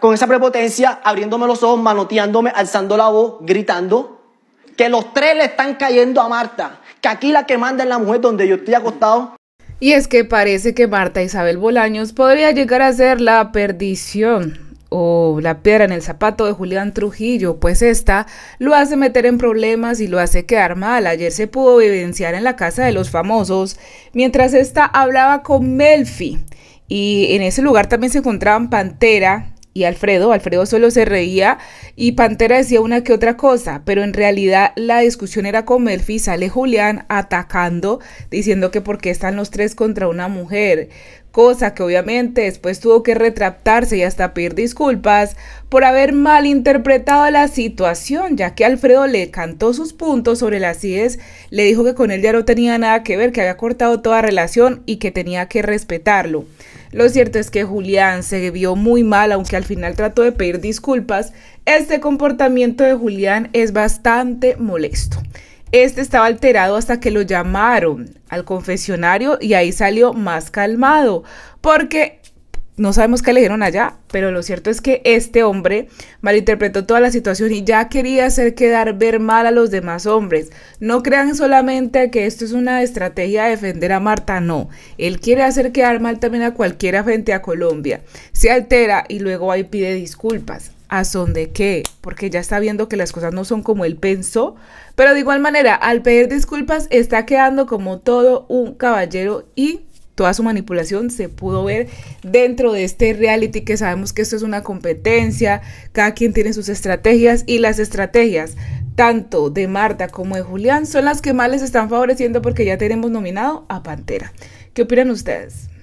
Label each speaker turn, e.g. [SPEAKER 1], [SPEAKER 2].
[SPEAKER 1] con esa prepotencia, abriéndome los ojos, manoteándome, alzando la voz, gritando. Que los tres le están cayendo a Marta. Que aquí la que manda es la mujer donde yo estoy acostado. Y es que parece que Marta Isabel Bolaños podría llegar a ser la perdición o la piedra en el zapato de Julián Trujillo, pues esta lo hace meter en problemas y lo hace quedar mal. Ayer se pudo vivenciar en la casa de los famosos mientras esta hablaba con Melfi. Y en ese lugar también se encontraban Pantera, y Alfredo. Alfredo solo se reía y Pantera decía una que otra cosa, pero en realidad la discusión era con Melfi. Sale Julián atacando, diciendo que por qué están los tres contra una mujer. Cosa que obviamente después tuvo que retractarse y hasta pedir disculpas por haber malinterpretado la situación, ya que Alfredo le cantó sus puntos sobre las IES, le dijo que con él ya no tenía nada que ver, que había cortado toda relación y que tenía que respetarlo. Lo cierto es que Julián se vio muy mal, aunque al final trató de pedir disculpas. Este comportamiento de Julián es bastante molesto. Este estaba alterado hasta que lo llamaron al confesionario y ahí salió más calmado, porque no sabemos qué le dijeron allá, pero lo cierto es que este hombre malinterpretó toda la situación y ya quería hacer quedar ver mal a los demás hombres. No crean solamente que esto es una estrategia de defender a Marta, no. Él quiere hacer quedar mal también a cualquiera frente a Colombia. Se altera y luego ahí pide disculpas. ¿A son de qué? Porque ya está viendo que las cosas no son como él pensó. Pero de igual manera, al pedir disculpas, está quedando como todo un caballero y toda su manipulación se pudo ver dentro de este reality que sabemos que esto es una competencia, cada quien tiene sus estrategias y las estrategias tanto de Marta como de Julián son las que más les están favoreciendo porque ya tenemos nominado a Pantera. ¿Qué opinan ustedes?